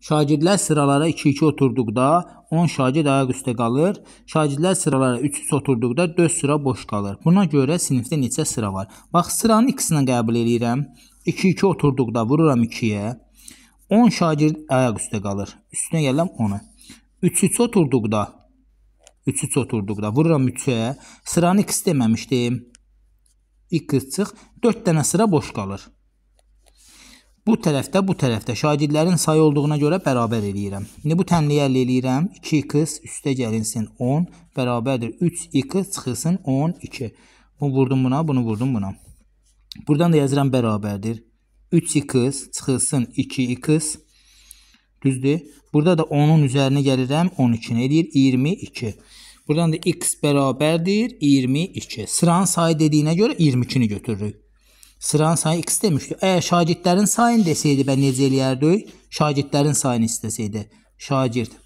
Şagirdlər sıralara 2-2 oturduqda 10 şagird ayaq üstə qalır. Şagirdlər sıralara 3-3 oturduqda 4 sıra boş qalır. Buna görə sinifdə neçə sıra var? Bax, sıranın ikisini qəbul eləyirəm. 2-2 oturduqda vururam 2-yə. 10 şagird ayaq üstə qalır. Üstünə gələm 10-a. 3-3 oturduqda 3-3 oturduqda vururam 3-ə. Sıranı x deməmişdim. X çıx. 4 dənə sıra boş qalır. Bu tərəfdə, bu tərəfdə şagirdlərin sayı olduğuna görə bərabər eləyirəm. İndi bu tənliyi əldə eləyirəm. 2x üstə gəlinsin 10 bərabərdir 3x çıxılsın 12. Bunu vurdum buna, bunu vurdum buna. Buradan da yazıram bərabərdir. 3x çıxılsın 2x. Düzdür? Burada da 10-un üzərinə gəlirəm 12-ni eləyir 22. Buradan da x bərabərdir 22. Sıranın sayı dediyinə görə 22-ni götürürük. Sıranın sayı x demişdi. Əgər şagirdlərin sayını desəydi, bə necə eləyərdik? Şagirdlərin sayını istəsəydi. Şagird